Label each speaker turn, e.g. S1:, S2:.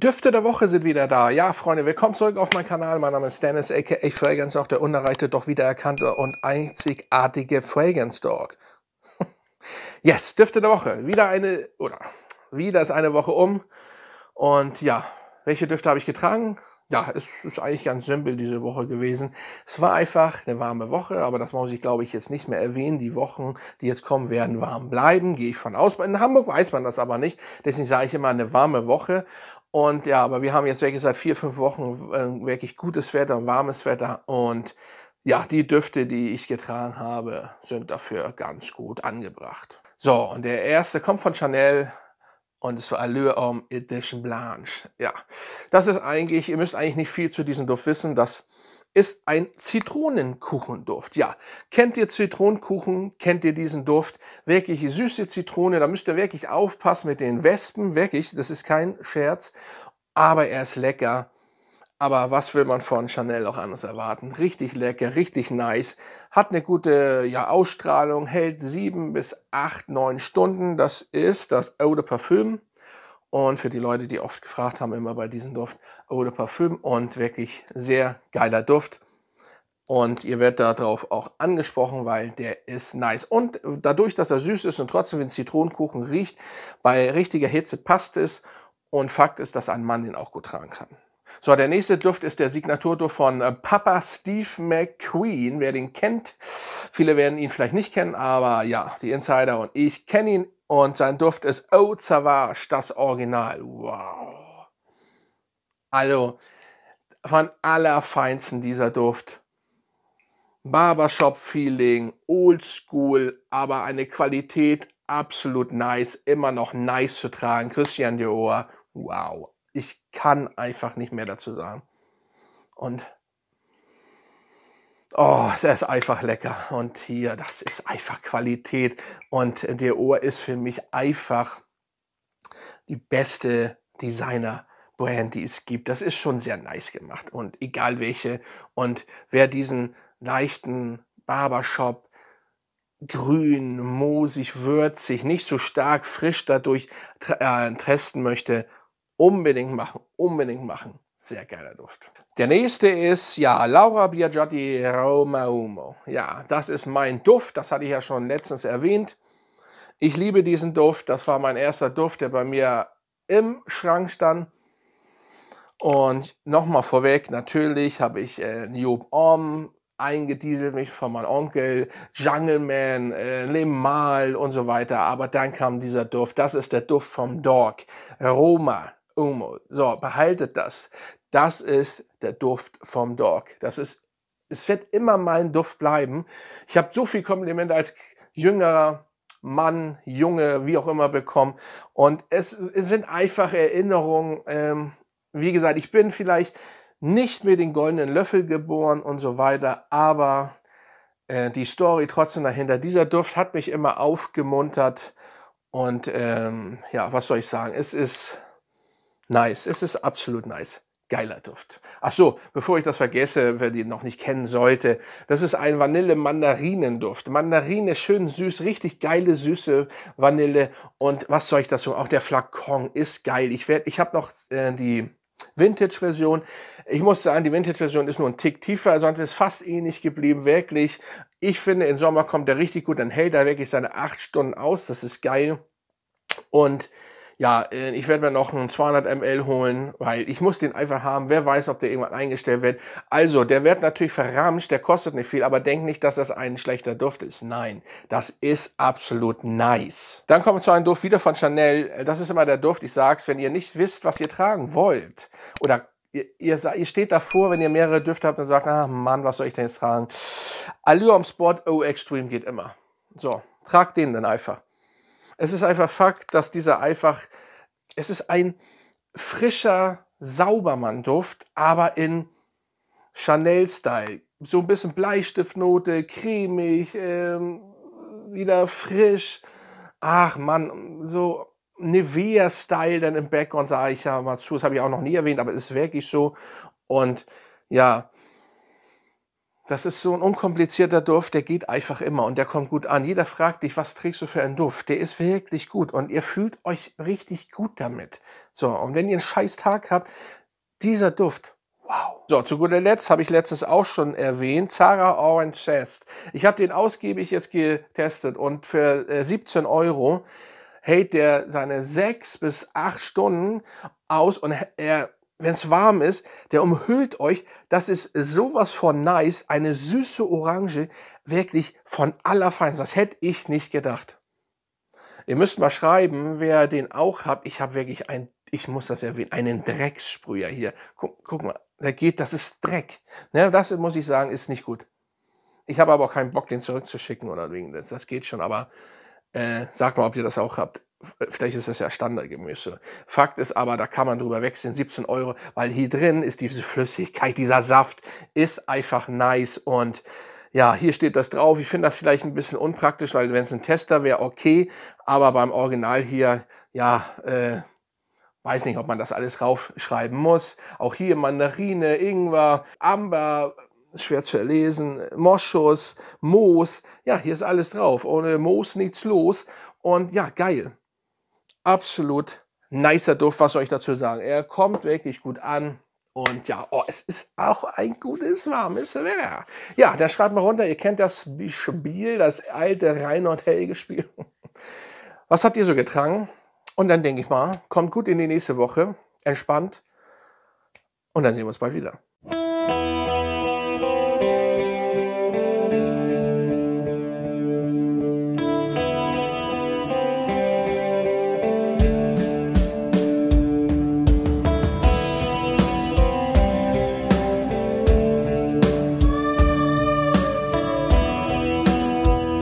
S1: Düfte der Woche sind wieder da. Ja, Freunde, willkommen zurück auf meinen Kanal. Mein Name ist Dennis, a.k.a. Fragrance Dog, der unerreichte, doch wiedererkannte und einzigartige Fragrance Dog. yes, Düfte der Woche. Wieder eine, oder wieder ist eine Woche um. Und ja, welche Düfte habe ich getragen? Ja, es ist eigentlich ganz simpel diese Woche gewesen. Es war einfach eine warme Woche, aber das muss ich, glaube ich, jetzt nicht mehr erwähnen. Die Wochen, die jetzt kommen, werden warm bleiben, gehe ich von aus. In Hamburg weiß man das aber nicht. Deswegen sage ich immer eine warme Woche. Und ja, aber wir haben jetzt wirklich seit vier, fünf Wochen ähm, wirklich gutes Wetter, und warmes Wetter. Und ja, die Düfte, die ich getragen habe, sind dafür ganz gut angebracht. So, und der erste kommt von Chanel. Und es war Allure Homme Edition Blanche. Ja, das ist eigentlich, ihr müsst eigentlich nicht viel zu diesem Duft wissen. Das ist ein Zitronenkuchenduft. Ja, kennt ihr Zitronenkuchen? Kennt ihr diesen Duft? Wirklich süße Zitrone, da müsst ihr wirklich aufpassen mit den Wespen, wirklich, das ist kein Scherz, aber er ist lecker. Aber was will man von Chanel auch anders erwarten? Richtig lecker, richtig nice, hat eine gute ja, Ausstrahlung, hält sieben bis acht, neun Stunden. Das ist das Eau de Parfüm und für die Leute, die oft gefragt haben, immer bei diesem Duft Eau de Parfüm und wirklich sehr geiler Duft. Und ihr werdet darauf auch angesprochen, weil der ist nice. Und dadurch, dass er süß ist und trotzdem wie ein Zitronenkuchen riecht, bei richtiger Hitze passt es. Und Fakt ist, dass ein Mann den auch gut tragen kann. So, der nächste Duft ist der Signaturduft von äh, Papa Steve McQueen. Wer den kennt, viele werden ihn vielleicht nicht kennen, aber ja, die Insider und ich kennen ihn. Und sein Duft ist Eau Savage, das Original. Wow. Also von allerfeinsten dieser Duft. Barbershop-Feeling, oldschool, aber eine Qualität absolut nice, immer noch nice zu tragen. Christian Dior, wow. Ich kann einfach nicht mehr dazu sagen. Und Oh, es ist einfach lecker. Und hier, das ist einfach Qualität. Und der Ohr ist für mich einfach die beste Designer. Brand, die es gibt. Das ist schon sehr nice gemacht und egal welche. Und wer diesen leichten Barbershop grün, moosig, würzig, nicht so stark frisch dadurch äh, testen möchte, unbedingt machen, unbedingt machen. Sehr geiler Duft. Der nächste ist, ja, Laura Biagiotti Roma Umo. Ja, das ist mein Duft, das hatte ich ja schon letztens erwähnt. Ich liebe diesen Duft, das war mein erster Duft, der bei mir im Schrank stand. Und nochmal vorweg, natürlich habe ich äh, Job Om eingedieselt, mich von meinem Onkel, Jungleman, äh, Lemal und so weiter. Aber dann kam dieser Duft, das ist der Duft vom Dog, Roma. Umo. So, behaltet das. Das ist der Duft vom Dog. Das ist, es wird immer mein Duft bleiben. Ich habe so viel Komplimente als jüngerer Mann, Junge, wie auch immer bekommen. Und es, es sind einfache Erinnerungen. Ähm, wie gesagt, ich bin vielleicht nicht mit den goldenen Löffel geboren und so weiter, aber äh, die Story trotzdem dahinter. Dieser Duft hat mich immer aufgemuntert. Und ähm, ja, was soll ich sagen? Es ist Nice, es ist absolut nice. Geiler Duft. Ach so, bevor ich das vergesse, wer die noch nicht kennen sollte, das ist ein Vanille-Mandarinenduft. Mandarine, schön süß, richtig geile süße Vanille. Und was soll ich dazu? so? Auch der Flakon ist geil. Ich werde, ich habe noch äh, die Vintage-Version. Ich muss sagen, die Vintage-Version ist nur ein Tick tiefer, sonst ist fast ähnlich eh geblieben, wirklich. Ich finde, im Sommer kommt der richtig gut, dann hält er wirklich seine acht Stunden aus, das ist geil. Und ja, äh, ich werde mir noch einen 200 ml holen, weil ich muss den einfach haben. Wer weiß, ob der irgendwann eingestellt wird. Also, der wird natürlich verramscht, der kostet nicht viel, aber denkt nicht, dass das ein schlechter Duft ist. Nein, das ist absolut nice. Dann kommen wir zu einem Duft wieder von Chanel. Äh, das ist immer der Duft, ich sag's, wenn ihr nicht wisst, was ihr tragen wollt oder Ihr, ihr, ihr, steht davor, wenn ihr mehrere Düfte habt und sagt, ah Mann, was soll ich denn jetzt tragen? Allure am Sport O Extreme geht immer. So, tragt den dann einfach. Es ist einfach Fakt, dass dieser einfach, es ist ein frischer Saubermann-Duft, aber in Chanel-Style. So ein bisschen Bleistiftnote, cremig, ähm, wieder frisch. Ach man, so Nivea-Style dann im Background, sage ich ja mal zu. Das habe ich auch noch nie erwähnt, aber es ist wirklich so. Und ja, das ist so ein unkomplizierter Duft, der geht einfach immer und der kommt gut an. Jeder fragt dich, was trägst du für einen Duft? Der ist wirklich gut und ihr fühlt euch richtig gut damit. So, und wenn ihr einen scheiß Tag habt, dieser Duft, wow. So, zu guter Letzt habe ich letztes auch schon erwähnt, Zara Orange Chest. Ich habe den ausgiebig jetzt getestet und für 17 äh, Euro hält der seine 6 bis 8 Stunden aus und er wenn es warm ist, der umhüllt euch. Das ist sowas von nice. Eine süße Orange, wirklich von aller allerfeinsten. Das hätte ich nicht gedacht. Ihr müsst mal schreiben, wer den auch hat. Ich habe wirklich ein, ich muss das erwähnen, einen Drecksprüher hier. Guck, guck mal, der geht, das ist Dreck. Ne, das muss ich sagen, ist nicht gut. Ich habe aber auch keinen Bock, den zurückzuschicken oder wegen des. Das geht schon, aber äh, sagt mal, ob ihr das auch habt. Vielleicht ist das ja Standardgemüse. Fakt ist aber, da kann man drüber wechseln, 17 Euro, weil hier drin ist diese Flüssigkeit, dieser Saft ist einfach nice und ja, hier steht das drauf. Ich finde das vielleicht ein bisschen unpraktisch, weil wenn es ein Tester wäre, okay, aber beim Original hier, ja, äh, weiß nicht, ob man das alles raufschreiben muss. Auch hier Mandarine, Ingwer, Amber, schwer zu erlesen, Moschus, Moos. Ja, hier ist alles drauf. Ohne Moos nichts los. Und ja, geil absolut nicer Duft, was soll ich dazu sagen? Er kommt wirklich gut an. Und ja, oh, es ist auch ein gutes, warmes Wetter. Ja, da schreibt mal runter, ihr kennt das Spiel, das alte Reinhold Helge Spiel. Was habt ihr so getragen? Und dann denke ich mal, kommt gut in die nächste Woche, entspannt. Und dann sehen wir uns bald wieder.